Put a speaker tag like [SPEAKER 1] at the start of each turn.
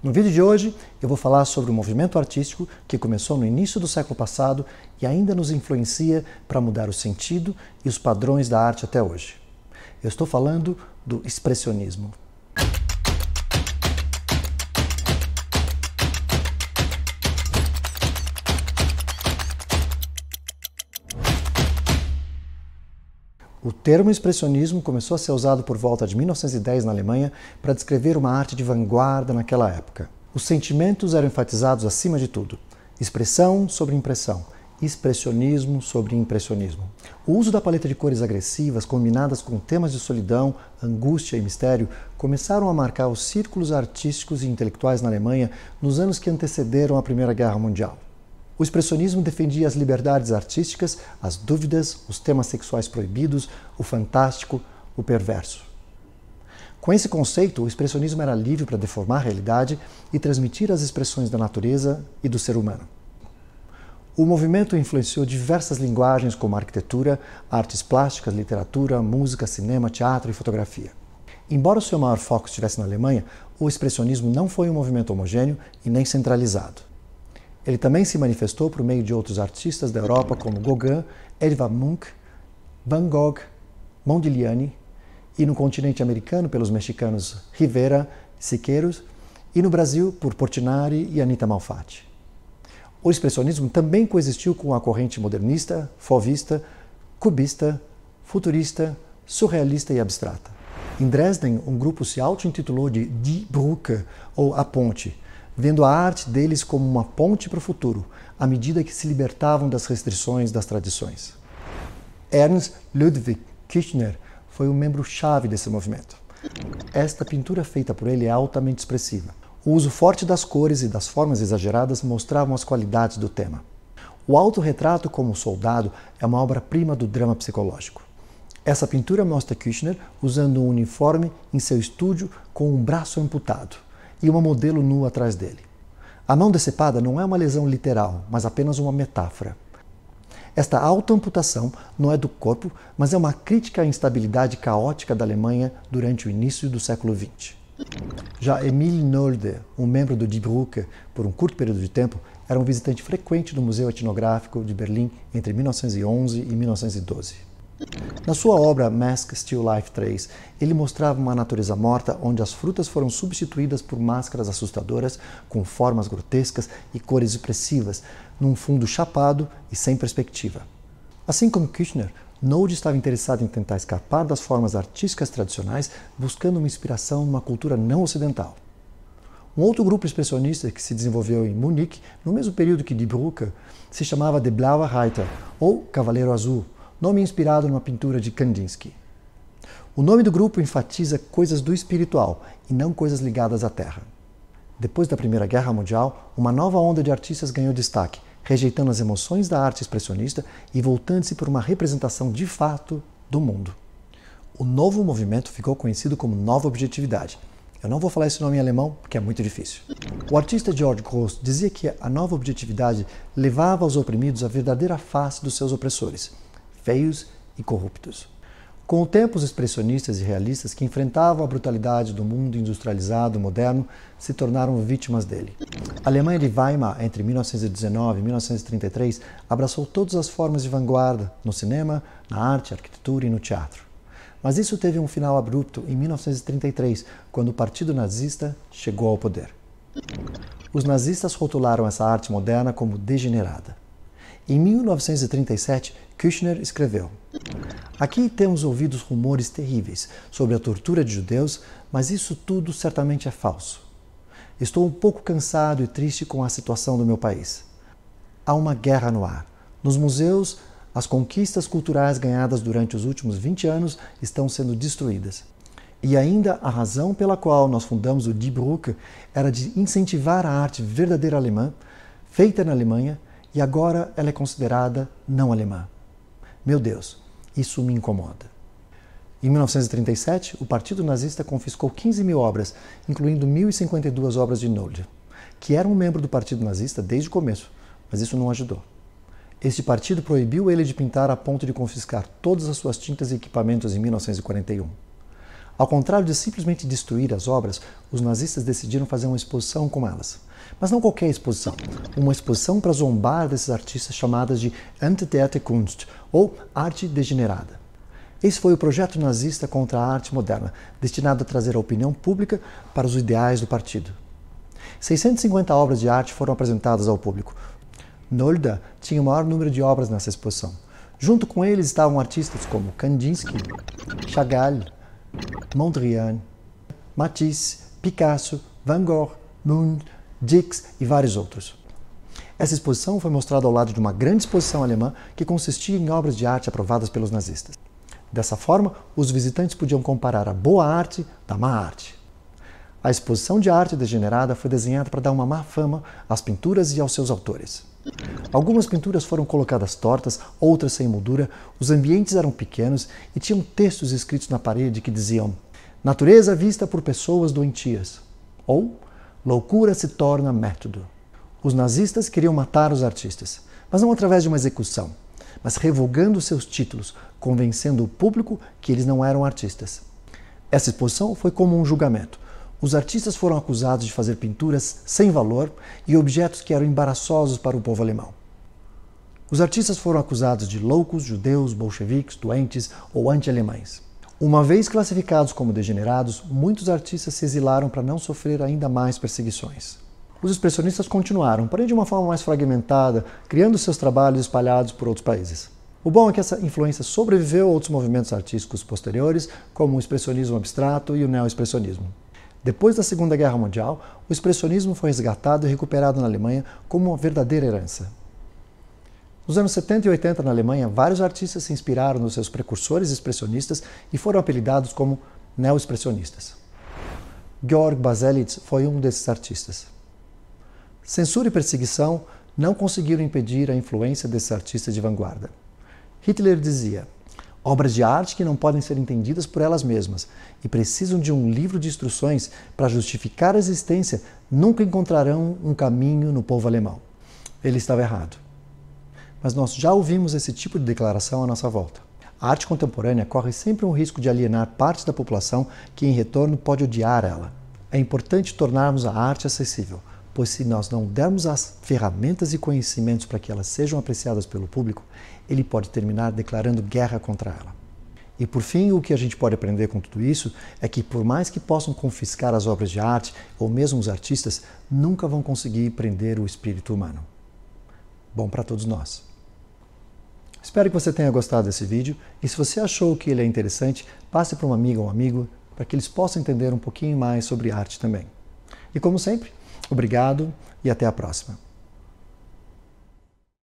[SPEAKER 1] No vídeo de hoje, eu vou falar sobre o movimento artístico que começou no início do século passado e ainda nos influencia para mudar o sentido e os padrões da arte até hoje. Eu estou falando do expressionismo. O termo expressionismo começou a ser usado por volta de 1910 na Alemanha para descrever uma arte de vanguarda naquela época. Os sentimentos eram enfatizados acima de tudo. Expressão sobre impressão, expressionismo sobre impressionismo. O uso da paleta de cores agressivas, combinadas com temas de solidão, angústia e mistério, começaram a marcar os círculos artísticos e intelectuais na Alemanha nos anos que antecederam a Primeira Guerra Mundial. O expressionismo defendia as liberdades artísticas, as dúvidas, os temas sexuais proibidos, o fantástico, o perverso. Com esse conceito, o expressionismo era livre para deformar a realidade e transmitir as expressões da natureza e do ser humano. O movimento influenciou diversas linguagens como arquitetura, artes plásticas, literatura, música, cinema, teatro e fotografia. Embora o seu maior foco estivesse na Alemanha, o expressionismo não foi um movimento homogêneo e nem centralizado. Ele também se manifestou por meio de outros artistas da Europa, como Gauguin, Edvard Munch, Van Gogh, Mondigliani, e no continente americano pelos mexicanos Rivera e Siqueiros, e no Brasil por Portinari e Anita Malfatti. O expressionismo também coexistiu com a corrente modernista, fauvista, cubista, futurista, surrealista e abstrata. Em Dresden, um grupo se auto-intitulou de Die Brücke, ou A Ponte, vendo a arte deles como uma ponte para o futuro, à medida que se libertavam das restrições das tradições. Ernst Ludwig Kirchner foi um membro-chave desse movimento. Esta pintura feita por ele é altamente expressiva. O uso forte das cores e das formas exageradas mostravam as qualidades do tema. O autorretrato como soldado é uma obra-prima do drama psicológico. Essa pintura mostra Kirchner usando um uniforme em seu estúdio com um braço amputado e uma modelo nua atrás dele. A mão decepada não é uma lesão literal, mas apenas uma metáfora. Esta autoamputação não é do corpo, mas é uma crítica à instabilidade caótica da Alemanha durante o início do século XX. Já Emile Nolde, um membro do Die Brücke por um curto período de tempo, era um visitante frequente do Museu Etnográfico de Berlim entre 1911 e 1912. Na sua obra Mask Still Life 3, ele mostrava uma natureza morta onde as frutas foram substituídas por máscaras assustadoras com formas grotescas e cores opressivas, num fundo chapado e sem perspectiva. Assim como Kirchner, Node estava interessado em tentar escapar das formas artísticas tradicionais, buscando uma inspiração numa cultura não ocidental. Um outro grupo expressionista que se desenvolveu em Munique, no mesmo período que Die Brücke, se chamava De Blaue Reiter, ou Cavaleiro Azul, nome inspirado numa pintura de Kandinsky. O nome do grupo enfatiza coisas do espiritual e não coisas ligadas à terra. Depois da Primeira Guerra Mundial, uma nova onda de artistas ganhou destaque, rejeitando as emoções da arte expressionista e voltando-se por uma representação de fato do mundo. O novo movimento ficou conhecido como Nova Objetividade. Eu não vou falar esse nome em alemão porque é muito difícil. O artista George Grosz dizia que a nova objetividade levava os oprimidos à verdadeira face dos seus opressores feios e corruptos. Com o tempo, os expressionistas e realistas que enfrentavam a brutalidade do mundo industrializado moderno se tornaram vítimas dele. A Alemanha de Weimar, entre 1919 e 1933, abraçou todas as formas de vanguarda no cinema, na arte, arquitetura e no teatro. Mas isso teve um final abrupto em 1933, quando o Partido Nazista chegou ao poder. Os nazistas rotularam essa arte moderna como degenerada. Em 1937, Kushner escreveu: Aqui temos ouvido rumores terríveis sobre a tortura de judeus, mas isso tudo certamente é falso. Estou um pouco cansado e triste com a situação do meu país. Há uma guerra no ar. Nos museus, as conquistas culturais ganhadas durante os últimos 20 anos estão sendo destruídas. E ainda a razão pela qual nós fundamos o Die Brücke era de incentivar a arte verdadeira alemã, feita na Alemanha e agora ela é considerada não alemã. Meu Deus, isso me incomoda. Em 1937, o Partido Nazista confiscou 15 mil obras, incluindo 1.052 obras de Nolde, que era um membro do Partido Nazista desde o começo, mas isso não ajudou. Este partido proibiu ele de pintar a ponto de confiscar todas as suas tintas e equipamentos em 1941. Ao contrário de simplesmente destruir as obras, os nazistas decidiram fazer uma exposição com elas. Mas não qualquer exposição. Uma exposição para zombar desses artistas chamadas de Entitete Kunst, ou arte degenerada. Esse foi o projeto nazista contra a arte moderna, destinado a trazer a opinião pública para os ideais do partido. 650 obras de arte foram apresentadas ao público. Nolda tinha o maior número de obras nessa exposição. Junto com eles estavam artistas como Kandinsky, Chagall, Mondrian, Matisse, Picasso, Van Gogh, Munch, Dix e vários outros. Essa exposição foi mostrada ao lado de uma grande exposição alemã que consistia em obras de arte aprovadas pelos nazistas. Dessa forma, os visitantes podiam comparar a boa arte da má arte. A exposição de arte degenerada foi desenhada para dar uma má fama às pinturas e aos seus autores. Algumas pinturas foram colocadas tortas, outras sem moldura, os ambientes eram pequenos e tinham textos escritos na parede que diziam: Natureza vista por pessoas doentias ou Loucura se torna método. Os nazistas queriam matar os artistas, mas não através de uma execução, mas revogando seus títulos, convencendo o público que eles não eram artistas. Essa exposição foi como um julgamento. Os artistas foram acusados de fazer pinturas sem valor e objetos que eram embaraçosos para o povo alemão. Os artistas foram acusados de loucos, judeus, bolcheviques, doentes ou anti-alemães. Uma vez classificados como degenerados, muitos artistas se exilaram para não sofrer ainda mais perseguições. Os expressionistas continuaram, porém de uma forma mais fragmentada, criando seus trabalhos espalhados por outros países. O bom é que essa influência sobreviveu a outros movimentos artísticos posteriores, como o expressionismo abstrato e o neo-expressionismo. Depois da Segunda Guerra Mundial, o expressionismo foi resgatado e recuperado na Alemanha como uma verdadeira herança. Nos anos 70 e 80 na Alemanha, vários artistas se inspiraram nos seus precursores expressionistas e foram apelidados como neo-expressionistas. Georg Baselitz foi um desses artistas. Censura e perseguição não conseguiram impedir a influência desses artistas de vanguarda. Hitler dizia: obras de arte que não podem ser entendidas por elas mesmas e precisam de um livro de instruções para justificar a existência nunca encontrarão um caminho no povo alemão. Ele estava errado. Mas nós já ouvimos esse tipo de declaração à nossa volta. A arte contemporânea corre sempre um risco de alienar parte da população que, em retorno, pode odiar ela. É importante tornarmos a arte acessível, pois se nós não dermos as ferramentas e conhecimentos para que elas sejam apreciadas pelo público, ele pode terminar declarando guerra contra ela. E por fim, o que a gente pode aprender com tudo isso é que, por mais que possam confiscar as obras de arte ou mesmo os artistas, nunca vão conseguir prender o espírito humano bom para todos nós. Espero que você tenha gostado desse vídeo e se você achou que ele é interessante, passe para uma amiga ou um amigo para que eles possam entender um pouquinho mais sobre arte também. E como sempre, obrigado e até a próxima.